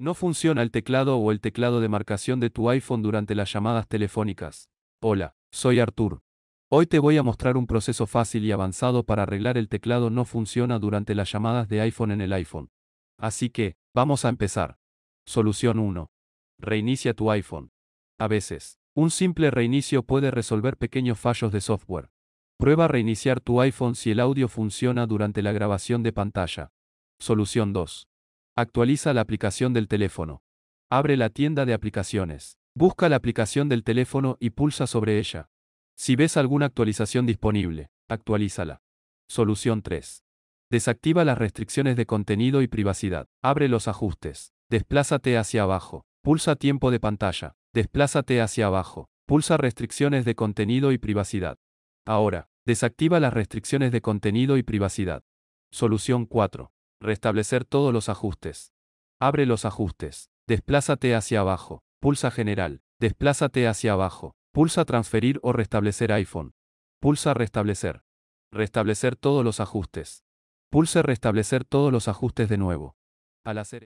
No funciona el teclado o el teclado de marcación de tu iPhone durante las llamadas telefónicas. Hola, soy Artur. Hoy te voy a mostrar un proceso fácil y avanzado para arreglar el teclado no funciona durante las llamadas de iPhone en el iPhone. Así que, vamos a empezar. Solución 1. Reinicia tu iPhone. A veces, un simple reinicio puede resolver pequeños fallos de software. Prueba reiniciar tu iPhone si el audio funciona durante la grabación de pantalla. Solución 2. Actualiza la aplicación del teléfono. Abre la tienda de aplicaciones. Busca la aplicación del teléfono y pulsa sobre ella. Si ves alguna actualización disponible, actualízala. Solución 3. Desactiva las restricciones de contenido y privacidad. Abre los ajustes. Desplázate hacia abajo. Pulsa tiempo de pantalla. Desplázate hacia abajo. Pulsa restricciones de contenido y privacidad. Ahora, desactiva las restricciones de contenido y privacidad. Solución 4. Restablecer todos los ajustes. Abre los ajustes. Desplázate hacia abajo. Pulsa General. Desplázate hacia abajo. Pulsa Transferir o Restablecer iPhone. Pulsa Restablecer. Restablecer todos los ajustes. Pulse Restablecer todos los ajustes de nuevo. Al hacer